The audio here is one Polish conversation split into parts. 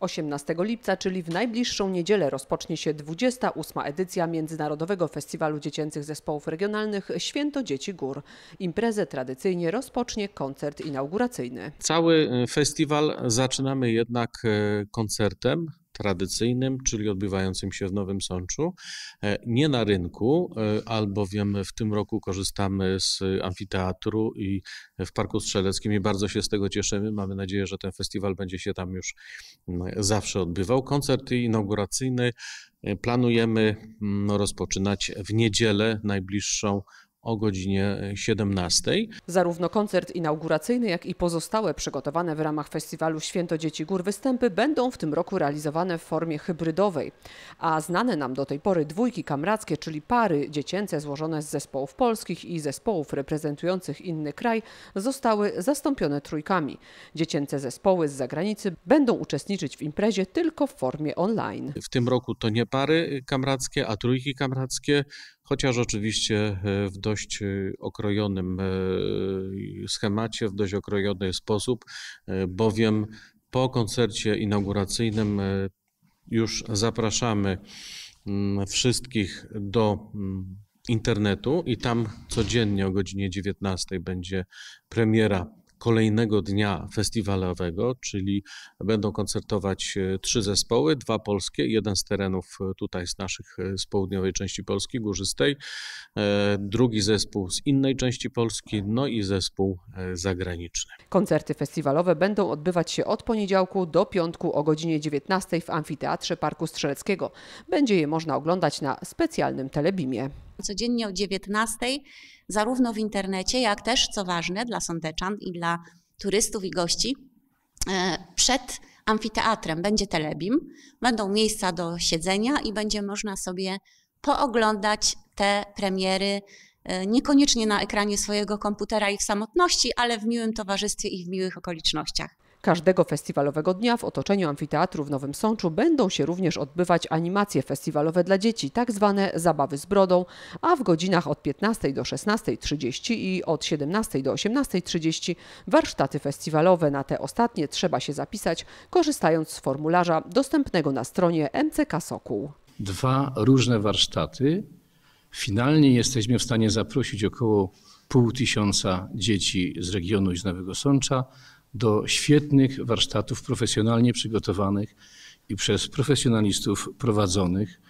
18 lipca, czyli w najbliższą niedzielę, rozpocznie się 28. edycja Międzynarodowego Festiwalu Dziecięcych Zespołów Regionalnych Święto Dzieci Gór. Imprezę tradycyjnie rozpocznie koncert inauguracyjny. Cały y, festiwal zaczynamy jednak y, koncertem tradycyjnym, czyli odbywającym się w Nowym Sączu, e, nie na rynku, e, albowiem w tym roku korzystamy z amfiteatru i w Parku Strzeleckim i bardzo się z tego cieszymy. Mamy nadzieję, że ten festiwal będzie się tam już mm, zawsze odbywał. Koncert inauguracyjny e, planujemy mm, rozpoczynać w niedzielę najbliższą o godzinie 17. E, Zarówno koncert inauguracyjny, jak i pozostałe przygotowane w ramach festiwalu Święto Dzieci Gór występy będą w tym roku realizowane w formie hybrydowej, a znane nam do tej pory dwójki kamrackie, czyli pary dziecięce złożone z zespołów polskich i zespołów reprezentujących inny kraj, zostały zastąpione trójkami. Dziecięce zespoły z zagranicy będą uczestniczyć w imprezie tylko w formie online. W tym roku to nie pary e, kamrackie, a trójki kamrackie chociaż oczywiście e, w dość e, okrojonym e, schemacie, w dość okrojony sposób, bowiem po koncercie inauguracyjnym już zapraszamy mm, wszystkich do mm, internetu i tam codziennie o godzinie 19 będzie premiera kolejnego dnia festiwalowego, czyli będą koncertować e, trzy zespoły, dwa polskie, jeden z terenów e, tutaj z naszych, e, z południowej części Polski, górzystej, drugi zespół z innej części Polski, no i zespół zagraniczny. Koncerty festiwalowe będą odbywać się od poniedziałku do piątku o godzinie 19 w Amfiteatrze Parku Strzeleckiego. Będzie je można oglądać na specjalnym telebimie codziennie o 19, zarówno w internecie, jak też, co ważne dla sądeczan i dla turystów i gości, e, przed amfiteatrem będzie telebim, będą miejsca do siedzenia i będzie można sobie pooglądać te premiery, e, niekoniecznie na ekranie swojego komputera i w samotności, ale w miłym towarzystwie i w miłych okolicznościach. Każdego festiwalowego dnia w otoczeniu amfiteatru w Nowym Sączu będą się również odbywać animacje festiwalowe dla dzieci, tak zwane zabawy z brodą, a w godzinach od 15 do 16.30 i od 17 do 18.30 warsztaty festiwalowe. Na te ostatnie trzeba się zapisać, korzystając z formularza dostępnego na stronie MCK Sokół. Dwa różne warsztaty. Finalnie jesteśmy w stanie zaprosić około pół tysiąca dzieci z regionu i z Nowego Sącza do świetnych warsztatów profesjonalnie przygotowanych i przez profesjonalistów prowadzonych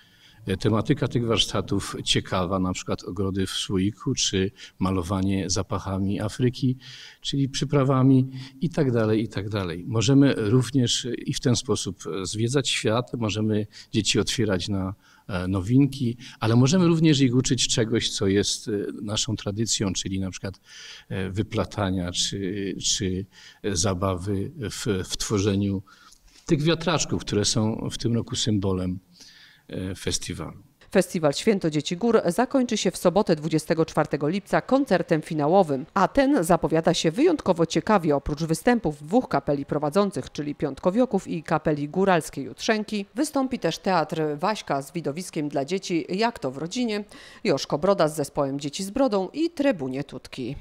E, tematyka tych warsztatów ciekawa, na przykład ogrody w słoiku, czy malowanie zapachami Afryki, czyli przyprawami i tak dalej, i tak dalej. Możemy również i w ten sposób zwiedzać świat, możemy dzieci otwierać na e, nowinki, ale możemy również ich uczyć czegoś, co jest e, naszą tradycją, czyli na przykład wyplatania, czy, czy zabawy w, w tworzeniu tych wiatraczków, które są w tym roku symbolem E, festiwalu. Festiwal Święto Dzieci Gór zakończy się w sobotę 24 lipca koncertem finałowym, a ten zapowiada się wyjątkowo ciekawie. Oprócz występów dwóch kapeli prowadzących, czyli Piątkowioków i kapeli Góralskiej Jutrzenki, wystąpi też teatr Waśka z widowiskiem dla dzieci Jak to w rodzinie, Joszko Broda z zespołem Dzieci z Brodą i Trybunie Tutki.